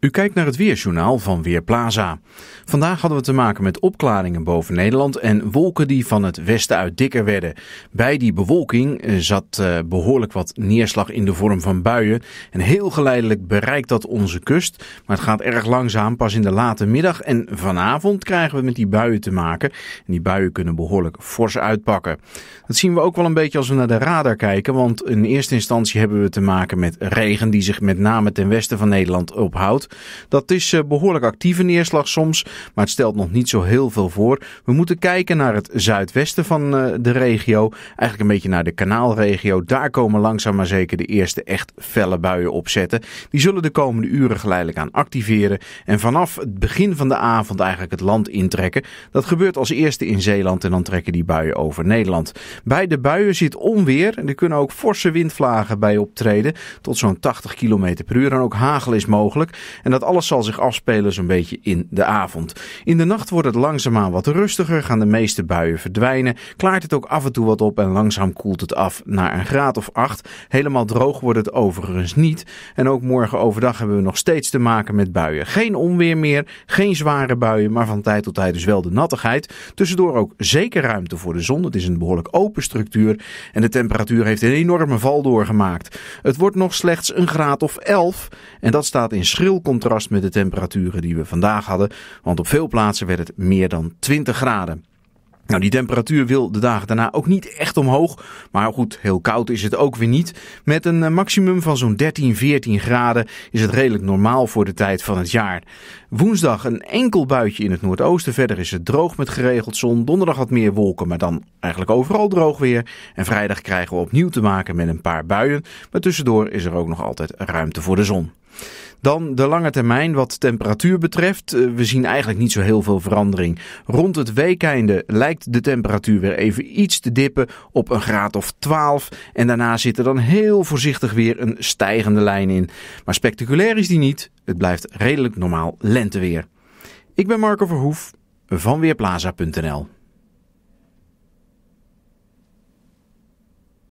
U kijkt naar het Weerjournaal van Weerplaza. Vandaag hadden we te maken met opklaringen boven Nederland en wolken die van het westen uit dikker werden. Bij die bewolking eh, zat eh, behoorlijk wat neerslag in de vorm van buien. En heel geleidelijk bereikt dat onze kust, maar het gaat erg langzaam pas in de late middag. En vanavond krijgen we met die buien te maken. En die buien kunnen behoorlijk fors uitpakken. Dat zien we ook wel een beetje als we naar de radar kijken, want in eerste instantie hebben we te maken met regen die zich met name ten westen van Nederland ophoudt. Dat is eh, behoorlijk actieve neerslag soms, maar het stelt nog niet zo heel veel voor. We moeten kijken naar het zuidwesten van eh, de regio, eigenlijk een beetje naar de kanaalregio. Daar komen langzaam maar zeker de eerste echt felle buien opzetten. Die zullen de komende uren geleidelijk aan activeren en vanaf het begin van de avond eigenlijk het land intrekken. Dat gebeurt als eerste in Zeeland en dan trekken die buien over Nederland. Bij de buien zit onweer en er kunnen ook forse windvlagen bij optreden tot zo'n 80 km per uur en ook hagel is mogelijk. En dat alles zal zich afspelen zo'n beetje in de avond. In de nacht wordt het langzaamaan wat rustiger, gaan de meeste buien verdwijnen. Klaart het ook af en toe wat op en langzaam koelt het af naar een graad of acht. Helemaal droog wordt het overigens niet. En ook morgen overdag hebben we nog steeds te maken met buien. Geen onweer meer, geen zware buien, maar van tijd tot tijd dus wel de nattigheid. Tussendoor ook zeker ruimte voor de zon. Het is een behoorlijk open structuur en de temperatuur heeft een enorme val doorgemaakt. Het wordt nog slechts een graad of 11 en dat staat in schril contrast met de temperaturen die we vandaag hadden. Want op veel plaatsen werd het meer dan 20 graden. Nou, die temperatuur wil de dagen daarna ook niet echt omhoog. Maar goed, heel koud is het ook weer niet. Met een eh, maximum van zo'n 13, 14 graden is het redelijk normaal voor de tijd van het jaar. Woensdag een enkel buitje in het noordoosten. Verder is het droog met geregeld zon. Donderdag wat meer wolken, maar dan eigenlijk overal droog weer. En vrijdag krijgen we opnieuw te maken met een paar buien. Maar tussendoor is er ook nog altijd ruimte voor de zon. Dan de lange termijn wat temperatuur betreft. Eh, we zien eigenlijk niet zo heel veel verandering. Rond het weekeinde lijkt de temperatuur weer even iets te dippen op een graad of 12. En daarna zit er dan heel voorzichtig weer een stijgende lijn in. Maar spectaculair is die niet. Het blijft redelijk normaal lenteweer. Ik ben Marco Verhoef van Weerplaza.nl